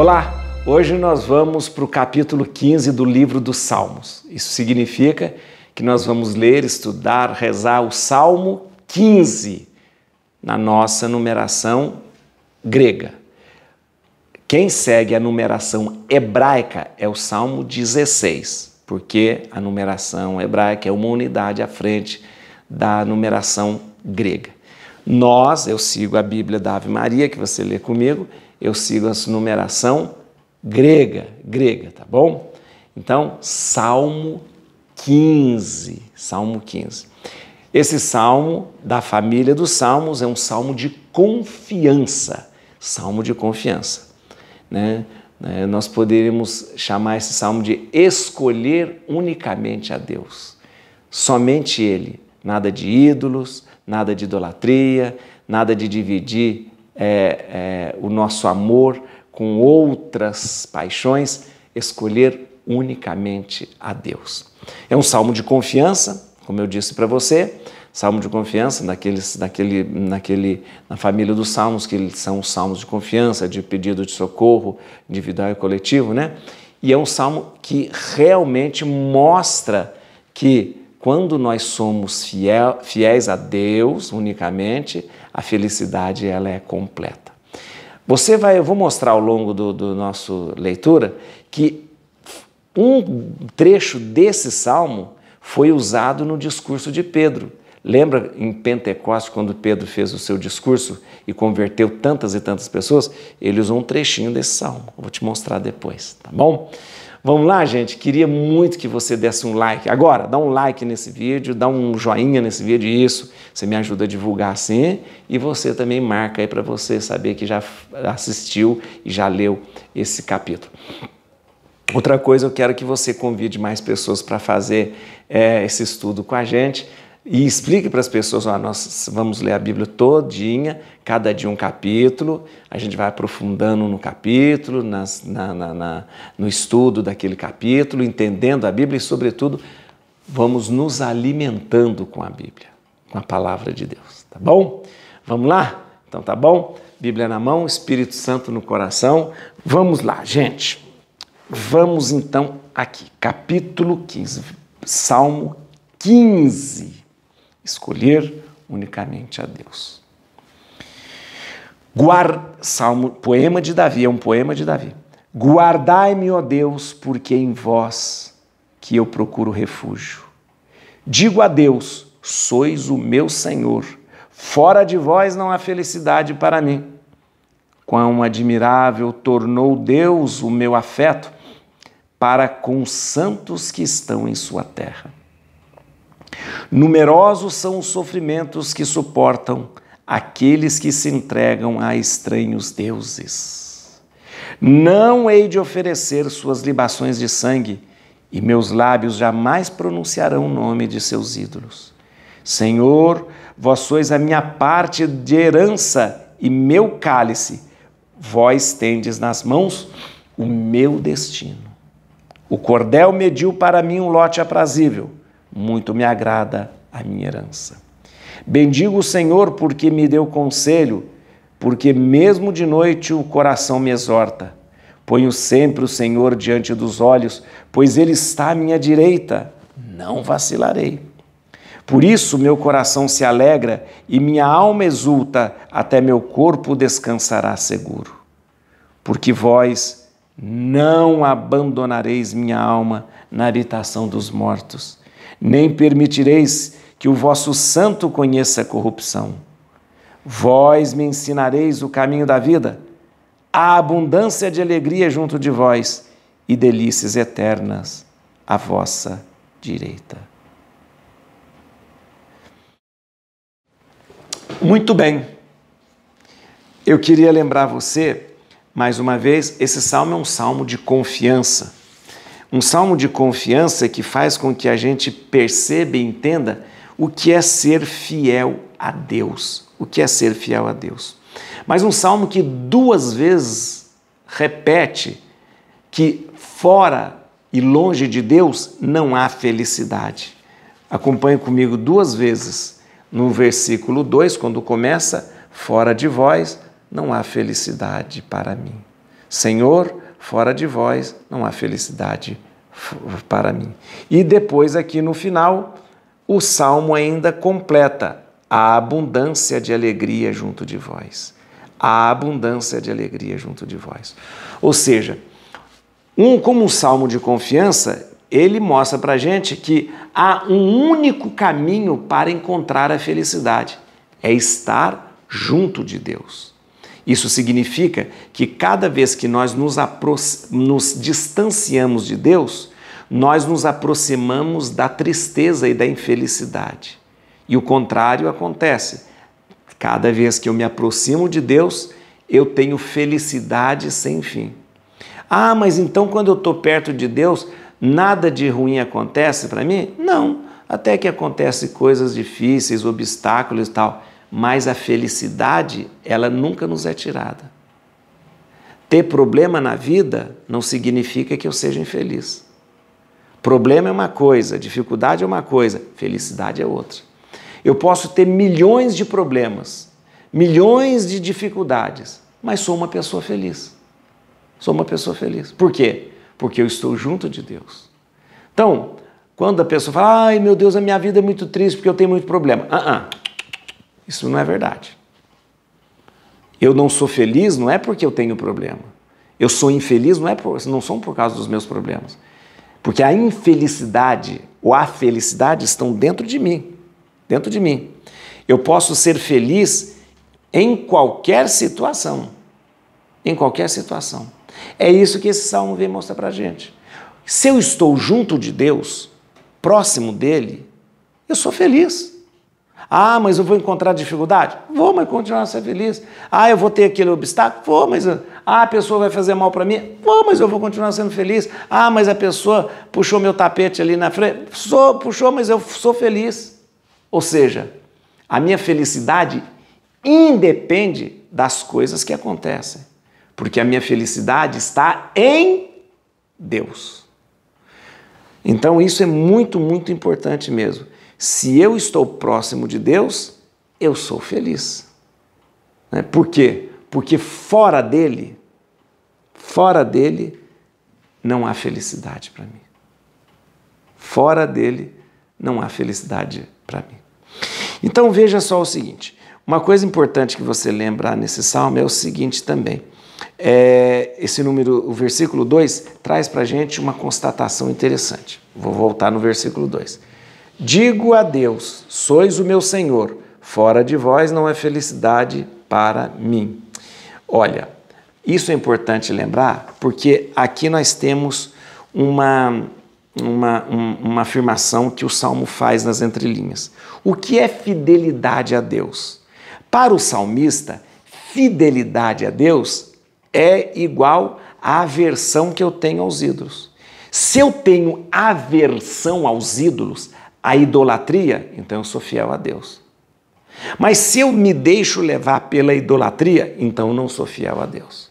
Olá! Hoje nós vamos para o capítulo 15 do livro dos Salmos. Isso significa que nós vamos ler, estudar, rezar o Salmo 15 na nossa numeração grega. Quem segue a numeração hebraica é o Salmo 16, porque a numeração hebraica é uma unidade à frente da numeração grega. Nós, eu sigo a Bíblia da Ave Maria, que você lê comigo, eu sigo a numeração grega, grega, tá bom? Então, Salmo 15, Salmo 15. Esse salmo da família dos salmos é um salmo de confiança, salmo de confiança, né? É, nós poderíamos chamar esse salmo de escolher unicamente a Deus, somente Ele, nada de ídolos, nada de idolatria, nada de dividir é, é, o nosso amor com outras paixões, escolher unicamente a Deus. É um salmo de confiança, como eu disse para você, salmo de confiança naqueles, naquele, naquele, na família dos salmos, que são os salmos de confiança, de pedido de socorro individual e coletivo, né? E é um salmo que realmente mostra que quando nós somos fiel, fiéis a Deus unicamente, a felicidade ela é completa. Você vai, eu vou mostrar ao longo do, do nosso leitura que um trecho desse salmo foi usado no discurso de Pedro. Lembra em Pentecostes, quando Pedro fez o seu discurso e converteu tantas e tantas pessoas? Ele usou um trechinho desse salmo. vou te mostrar depois, tá bom? Vamos lá, gente? Queria muito que você desse um like. Agora, dá um like nesse vídeo, dá um joinha nesse vídeo, isso. Você me ajuda a divulgar assim e você também marca aí para você saber que já assistiu e já leu esse capítulo. Outra coisa, eu quero que você convide mais pessoas para fazer é, esse estudo com a gente e explique para as pessoas, ó, nós vamos ler a Bíblia todinha, cada dia um capítulo, a gente vai aprofundando no capítulo, nas, na, na, na, no estudo daquele capítulo, entendendo a Bíblia e, sobretudo, vamos nos alimentando com a Bíblia, com a palavra de Deus, tá bom? Vamos lá? Então tá bom? Bíblia na mão, Espírito Santo no coração. Vamos lá, gente. Vamos então aqui, capítulo 15, Salmo 15 escolher unicamente a Deus. Guar... Salmo, poema de Davi, é um poema de Davi. Guardai-me, ó Deus, porque em vós que eu procuro refúgio. Digo a Deus: sois o meu Senhor. Fora de vós não há felicidade para mim. Quão admirável tornou Deus o meu afeto para com os santos que estão em sua terra. Numerosos são os sofrimentos que suportam aqueles que se entregam a estranhos deuses. Não hei de oferecer suas libações de sangue, e meus lábios jamais pronunciarão o nome de seus ídolos. Senhor, vós sois a minha parte de herança e meu cálice, vós tendes nas mãos o meu destino. O cordel mediu para mim um lote aprazível muito me agrada a minha herança. Bendigo o Senhor porque me deu conselho, porque mesmo de noite o coração me exorta. Ponho sempre o Senhor diante dos olhos, pois Ele está à minha direita, não vacilarei. Por isso meu coração se alegra e minha alma exulta, até meu corpo descansará seguro. Porque vós não abandonareis minha alma na habitação dos mortos nem permitireis que o vosso santo conheça a corrupção. Vós me ensinareis o caminho da vida, a abundância de alegria junto de vós e delícias eternas à vossa direita. Muito bem. Eu queria lembrar você, mais uma vez, esse salmo é um salmo de confiança. Um salmo de confiança que faz com que a gente perceba e entenda o que é ser fiel a Deus. O que é ser fiel a Deus. Mas um salmo que duas vezes repete que fora e longe de Deus não há felicidade. Acompanhe comigo duas vezes. No versículo 2, quando começa, fora de vós não há felicidade para mim. Senhor, Fora de vós não há felicidade para mim. E depois, aqui no final, o salmo ainda completa a abundância de alegria junto de vós. A abundância de alegria junto de vós. Ou seja, um, como um salmo de confiança, ele mostra para gente que há um único caminho para encontrar a felicidade: é estar junto de Deus. Isso significa que cada vez que nós nos, nos, distanciamos de Deus, nós nos aproximamos da tristeza e da infelicidade. E o contrário acontece. Cada vez que eu me aproximo de Deus, eu tenho felicidade sem fim. Ah, mas então quando eu estou perto de Deus, nada de ruim acontece para mim? Não, até que acontece coisas difíceis, obstáculos e tal mas a felicidade, ela nunca nos é tirada. Ter problema na vida não significa que eu seja infeliz. Problema é uma coisa, dificuldade é uma coisa, felicidade é outra. Eu posso ter milhões de problemas, milhões de dificuldades, mas sou uma pessoa feliz. Sou uma pessoa feliz. Por quê? Porque eu estou junto de Deus. Então, quando a pessoa fala, ai meu Deus, a minha vida é muito triste porque eu tenho muito problema. Ah, uh, -uh isso não é verdade. Eu não sou feliz não é porque eu tenho problema. Eu sou infeliz não é por, não são por causa dos meus problemas. Porque a infelicidade ou a felicidade estão dentro de mim, dentro de mim. Eu posso ser feliz em qualquer situação. Em qualquer situação. É isso que esse salmo vem mostrar para a gente. Se eu estou junto de Deus, próximo dele, eu sou feliz. Ah, mas eu vou encontrar dificuldade? Vou, mas continuar a ser feliz. Ah, eu vou ter aquele obstáculo? Vou, mas. Ah, a pessoa vai fazer mal para mim? Vou, mas eu vou continuar sendo feliz. Ah, mas a pessoa puxou meu tapete ali na frente? Sou, puxou, mas eu sou feliz. Ou seja, a minha felicidade independe das coisas que acontecem, porque a minha felicidade está em Deus. Então isso é muito, muito importante mesmo. Se eu estou próximo de Deus, eu sou feliz. Né? Por quê? Porque fora dele, fora dele, não há felicidade para mim. Fora dele, não há felicidade para mim. Então veja só o seguinte: uma coisa importante que você lembrar nesse salmo é o seguinte também. É, esse número, o versículo 2, traz para a gente uma constatação interessante. Vou voltar no versículo 2. Digo a Deus: sois o meu Senhor, fora de vós não é felicidade para mim. Olha, isso é importante lembrar porque aqui nós temos uma, uma, uma afirmação que o salmo faz nas entrelinhas. O que é fidelidade a Deus? Para o salmista, fidelidade a Deus é igual à aversão que eu tenho aos ídolos. Se eu tenho aversão aos ídolos, a idolatria, então eu sou fiel a Deus. Mas se eu me deixo levar pela idolatria, então eu não sou fiel a Deus.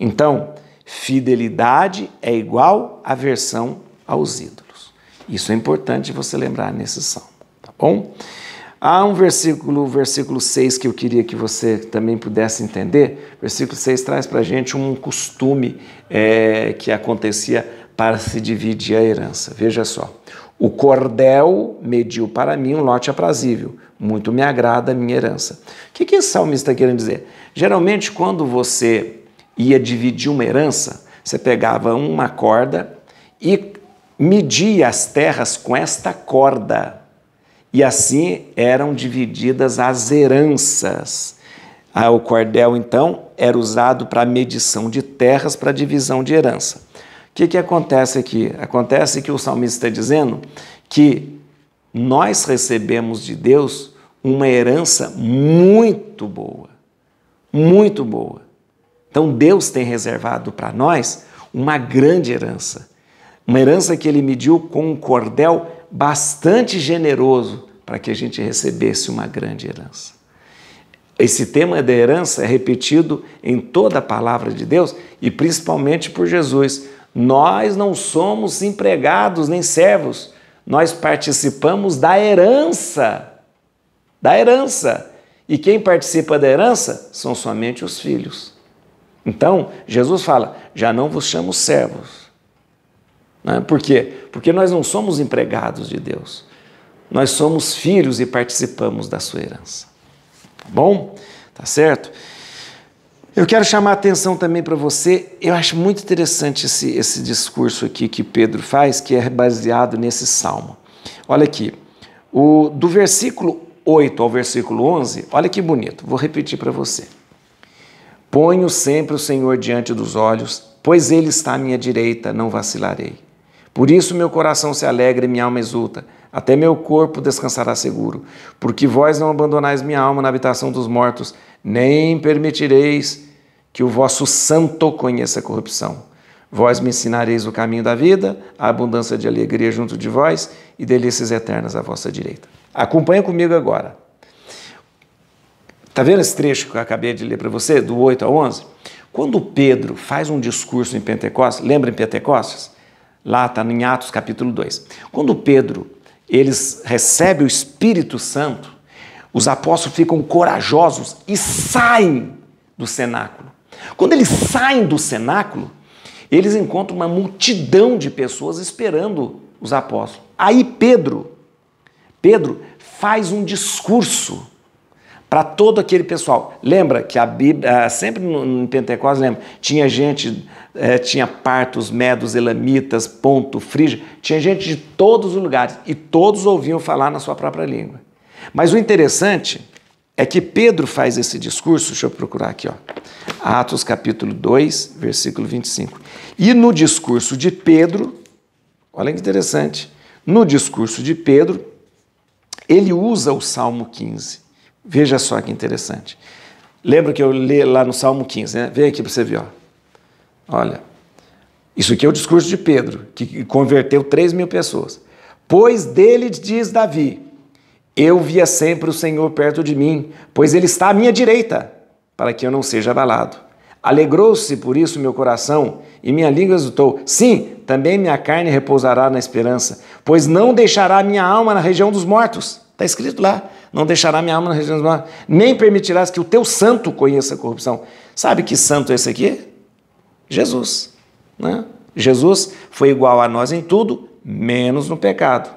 Então, fidelidade é igual aversão aos ídolos. Isso é importante você lembrar nesse salmo, tá bom? Há um versículo, versículo 6, que eu queria que você também pudesse entender. Versículo 6 traz para a gente um costume é, que acontecia para se dividir a herança. Veja só. O cordel mediu para mim um lote aprazível. Muito me agrada a minha herança. O que, que esse salmista está querendo dizer? Geralmente, quando você ia dividir uma herança, você pegava uma corda e media as terras com esta corda. E assim eram divididas as heranças. Ah, o cordel, então, era usado para medição de terras, para divisão de herança que, que acontece aqui? Acontece que o salmista está dizendo que nós recebemos de Deus uma herança muito boa, muito boa. Então Deus tem reservado para nós uma grande herança, uma herança que ele mediu com um cordel bastante generoso para que a gente recebesse uma grande herança. Esse tema da herança é repetido em toda a palavra de Deus e principalmente por Jesus nós não somos empregados nem servos, nós participamos da herança. Da herança. E quem participa da herança são somente os filhos. Então, Jesus fala: já não vos chamo servos. Né? Por quê? Porque nós não somos empregados de Deus. Nós somos filhos e participamos da sua herança. Tá bom? Tá certo? Eu quero chamar a atenção também para você. Eu acho muito interessante esse, esse discurso aqui que Pedro faz, que é baseado nesse salmo. Olha aqui, o, do versículo 8 ao versículo 11, olha que bonito, vou repetir para você. Ponho sempre o Senhor diante dos olhos, pois Ele está à minha direita, não vacilarei. Por isso meu coração se alegra e minha alma exulta, até meu corpo descansará seguro, porque vós não abandonais minha alma na habitação dos mortos, nem permitireis que o vosso santo conheça a corrupção. Vós me ensinareis o caminho da vida, a abundância de alegria junto de vós e delícias eternas à vossa direita. Acompanha comigo agora. Está vendo esse trecho que eu acabei de ler para você, do 8 ao 11? Quando Pedro faz um discurso em Pentecostes, lembra em Pentecostes? Lá está em Atos capítulo 2. Quando Pedro eles recebe o Espírito Santo, os apóstolos ficam corajosos e saem do cenáculo quando eles saem do cenáculo, eles encontram uma multidão de pessoas esperando os apóstolos. Aí Pedro, Pedro faz um discurso para todo aquele pessoal. Lembra que a Bíblia, ah, sempre em Pentecostes, lembra, tinha gente, é, tinha partos, medos, elamitas, ponto, frígio, tinha gente de todos os lugares e todos ouviam falar na sua própria língua. Mas o interessante é que Pedro faz esse discurso, deixa eu procurar aqui, ó, Atos capítulo 2, versículo 25. E no discurso de Pedro, olha que interessante, no discurso de Pedro, ele usa o Salmo 15. Veja só que interessante. Lembra que eu li lá no Salmo 15, né? Vem aqui para você ver, ó. Olha, isso aqui é o discurso de Pedro, que converteu 3 mil pessoas. Pois dele diz Davi, eu via sempre o Senhor perto de mim, pois Ele está à minha direita, para que eu não seja abalado. Alegrou-se por isso meu coração, e minha língua exultou. Sim, também minha carne repousará na esperança, pois não deixará minha alma na região dos mortos. Está escrito lá: não deixará minha alma na região dos mortos, nem permitirás que o teu santo conheça a corrupção. Sabe que santo é esse aqui? Jesus. Né? Jesus foi igual a nós em tudo, menos no pecado.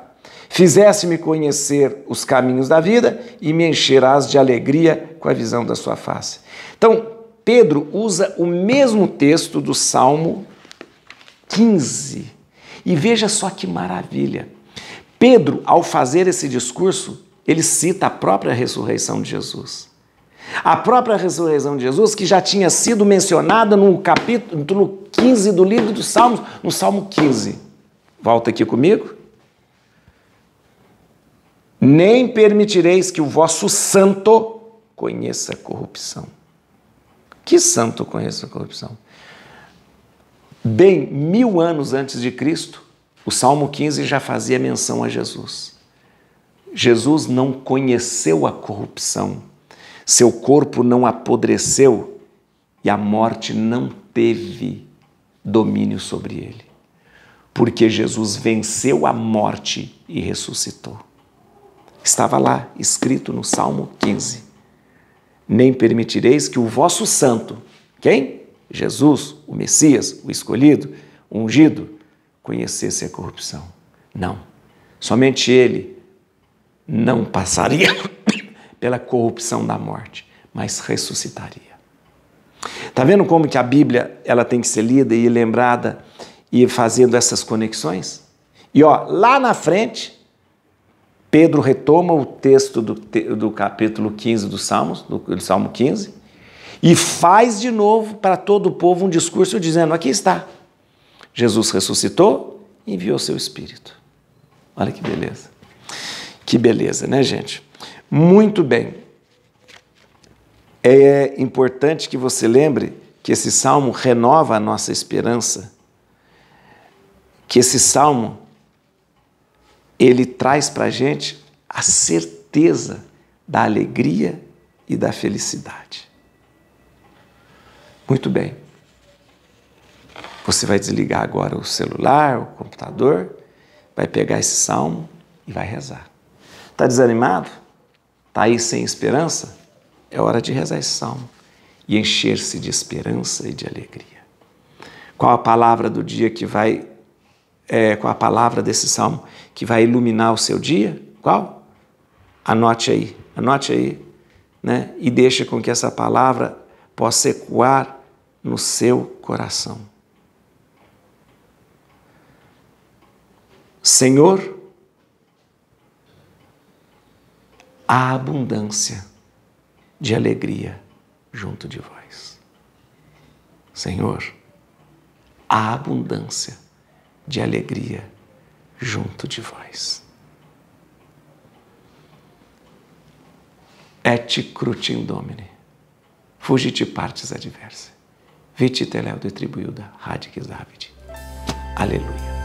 Fizesse-me conhecer os caminhos da vida e me encherás de alegria com a visão da sua face. Então, Pedro usa o mesmo texto do Salmo 15. E veja só que maravilha. Pedro, ao fazer esse discurso, ele cita a própria ressurreição de Jesus. A própria ressurreição de Jesus, que já tinha sido mencionada no capítulo 15 do livro dos Salmos, no Salmo 15. Volta aqui comigo nem permitireis que o vosso santo conheça corrupção. Que santo conheça corrupção? Bem, mil anos antes de Cristo, o Salmo 15 já fazia menção a Jesus. Jesus não conheceu a corrupção, seu corpo não apodreceu e a morte não teve domínio sobre ele, porque Jesus venceu a morte e ressuscitou. Estava lá, escrito no Salmo 15. Nem permitireis que o vosso santo, quem? Jesus, o Messias, o escolhido, o ungido, conhecesse a corrupção. Não. Somente ele não passaria pela corrupção da morte, mas ressuscitaria. Tá vendo como que a Bíblia ela tem que ser lida e lembrada e fazendo essas conexões? E ó, lá na frente, Pedro retoma o texto do, do capítulo 15 do Salmos, do, do Salmo 15, e faz de novo para todo o povo um discurso dizendo: aqui está, Jesus ressuscitou e enviou seu Espírito. Olha que beleza. Que beleza, né, gente? Muito bem. É importante que você lembre que esse salmo renova a nossa esperança, que esse salmo ele traz para a gente a certeza da alegria e da felicidade. Muito bem. Você vai desligar agora o celular, o computador, vai pegar esse salmo e vai rezar. Está desanimado? Está aí sem esperança? É hora de rezar esse salmo e encher-se de esperança e de alegria. Qual a palavra do dia que vai é, com a palavra desse salmo que vai iluminar o seu dia? Qual? Anote aí, anote aí, né? E deixa com que essa palavra possa ecoar no seu coração. Senhor, a abundância de alegria junto de vós. Senhor, a abundância de alegria junto de vós. Et crutim domine, fugite partes adversa, viti teleu detribuiuda radicis David. Aleluia.